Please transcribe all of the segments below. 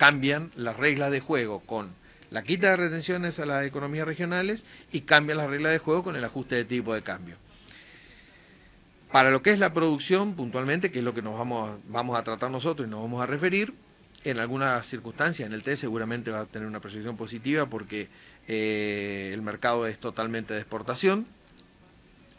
cambian las reglas de juego con la quita de retenciones a las economías regionales y cambian las reglas de juego con el ajuste de tipo de cambio. Para lo que es la producción, puntualmente, que es lo que nos vamos, vamos a tratar nosotros y nos vamos a referir, en algunas circunstancias, en el té seguramente va a tener una proyección positiva porque eh, el mercado es totalmente de exportación.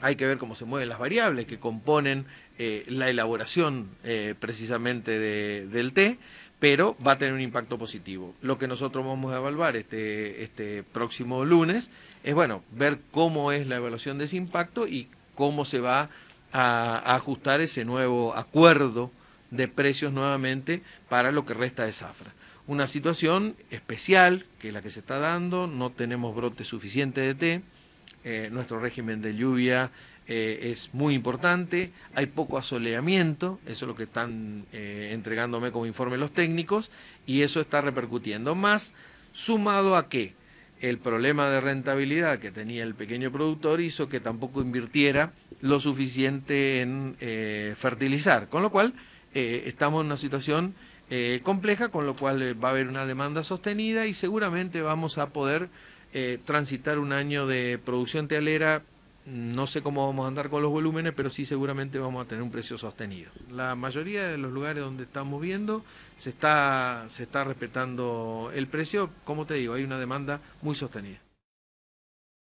Hay que ver cómo se mueven las variables que componen eh, la elaboración eh, precisamente del té, pero va a tener un impacto positivo. Lo que nosotros vamos a evaluar este, este, próximo lunes es, bueno, ver cómo es la evaluación de ese impacto y cómo se va a, ajustar ese nuevo acuerdo de precios nuevamente para lo que resta de zafra. Una situación especial que es la que se está dando, no tenemos brote suficiente de té, eh, nuestro régimen de lluvia eh, es muy importante, hay poco asoleamiento, eso es lo que están eh, entregándome como informe los técnicos, y eso está repercutiendo más, sumado a que el problema de rentabilidad que tenía el pequeño productor hizo que tampoco invirtiera lo suficiente en eh, fertilizar, con lo cual estamos en una situación compleja, con lo cual va a haber una demanda sostenida y seguramente vamos a poder transitar un año de producción tealera no sé cómo vamos a andar con los volúmenes, pero sí seguramente vamos a tener un precio sostenido. La mayoría de los lugares donde estamos viendo se está, respetando el precio. Como te digo, hay una demanda muy sostenida.